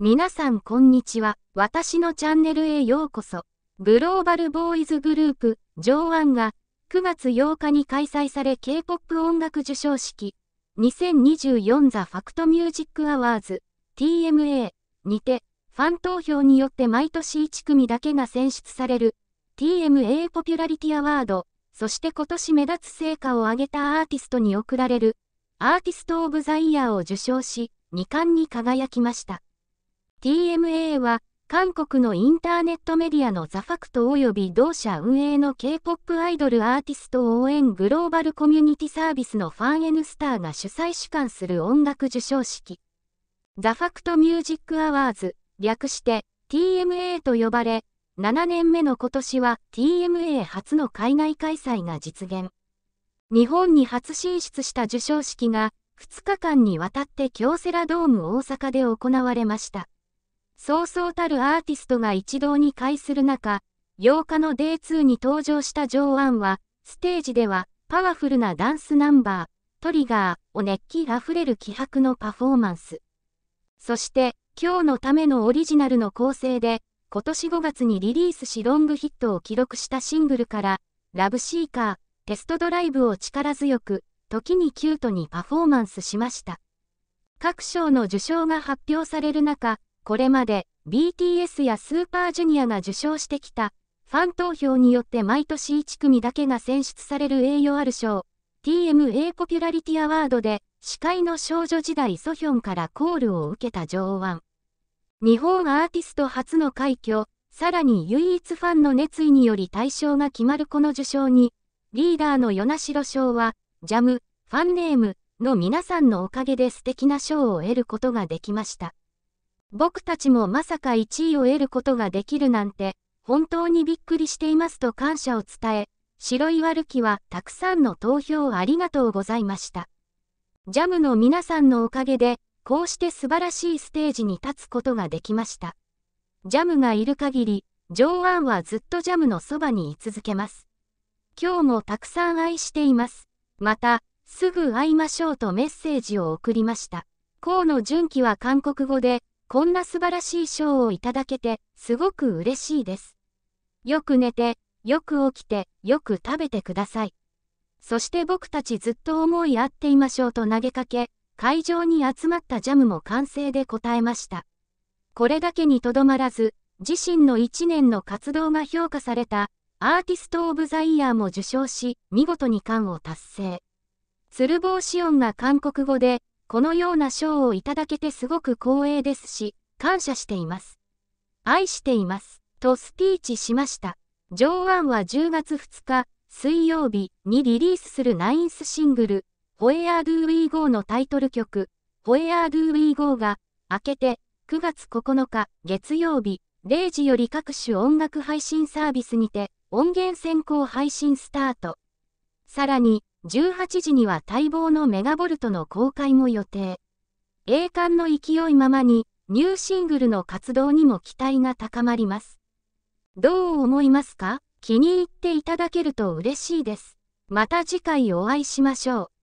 皆さんこんにちは。私のチャンネルへようこそ。グローバルボーイズグループ、上腕が、9月8日に開催され K-POP 音楽授賞式、2024ザ・ファクト・ミュージック・アワーズ、TMA にて、ファン投票によって毎年1組だけが選出される、TMA ポピュラリティアワード、そして今年目立つ成果を上げたアーティストに贈られる、アーティスト・オブ・ザ・イヤーを受賞し、2冠に輝きました。TMA は、韓国のインターネットメディアのザファクト及び同社運営の K-POP アイドルアーティスト応援グローバルコミュニティサービスのファン N スターが主催主管する音楽授賞式。ザファクトミュージックアワーズ、略して TMA と呼ばれ、7年目の今年は TMA 初の海外開催が実現。日本に初進出した授賞式が2日間にわたって京セラドーム大阪で行われました。そうそうたるアーティストが一堂に会する中、8日の d イ2に登場したジョー・アンは、ステージではパワフルなダンスナンバー、トリガーを熱気あふれる気迫のパフォーマンス。そして、今日のためのオリジナルの構成で、今年5月にリリースしロングヒットを記録したシングルから、ラブシーカー、テストドライブを力強く、時にキュートにパフォーマンスしました。各賞の受賞が発表される中、これまで BTS やスーパージュニアが受賞してきた、ファン投票によって毎年1組だけが選出される栄誉ある賞、TMA ポピュラリティアワードで、司会の少女時代ソヒョンからコールを受けた上腕。日本アーティスト初の快挙、さらに唯一ファンの熱意により対象が決まるこの受賞に、リーダーの与那城賞は、ジャム、ファンネームの皆さんのおかげで素敵な賞を得ることができました。僕たちもまさか1位を得ることができるなんて、本当にびっくりしていますと感謝を伝え、白岩るきはたくさんの投票ありがとうございました。ジャムの皆さんのおかげで、こうして素晴らしいステージに立つことができました。ジャムがいる限り、ジョーアンはずっとジャムのそばに居続けます。今日もたくさん愛しています。また、すぐ会いましょうとメッセージを送りました。河野純喜は韓国語で、こんな素晴らしい賞をいただけて、すごく嬉しいです。よく寝て、よく起きて、よく食べてください。そして僕たちずっと思い合っていましょうと投げかけ、会場に集まったジャムも完成で答えました。これだけにとどまらず、自身の1年の活動が評価された、アーティスト・オブ・ザ・イヤーも受賞し、見事に冠を達成。鶴房子音が韓国語で、このような賞をいただけてすごく光栄ですし、感謝しています。愛しています。とスピーチしました。上腕は10月2日、水曜日にリリースするナインスシングル、Where Do We Go のタイトル曲、Where Do We Go が、明けて9月9日月曜日、0時より各種音楽配信サービスにて、音源先行配信スタート。さらに、18時には待望のメガボルトの公開も予定。栄冠の勢いままに、ニューシングルの活動にも期待が高まります。どう思いますか気に入っていただけると嬉しいです。また次回お会いしましょう。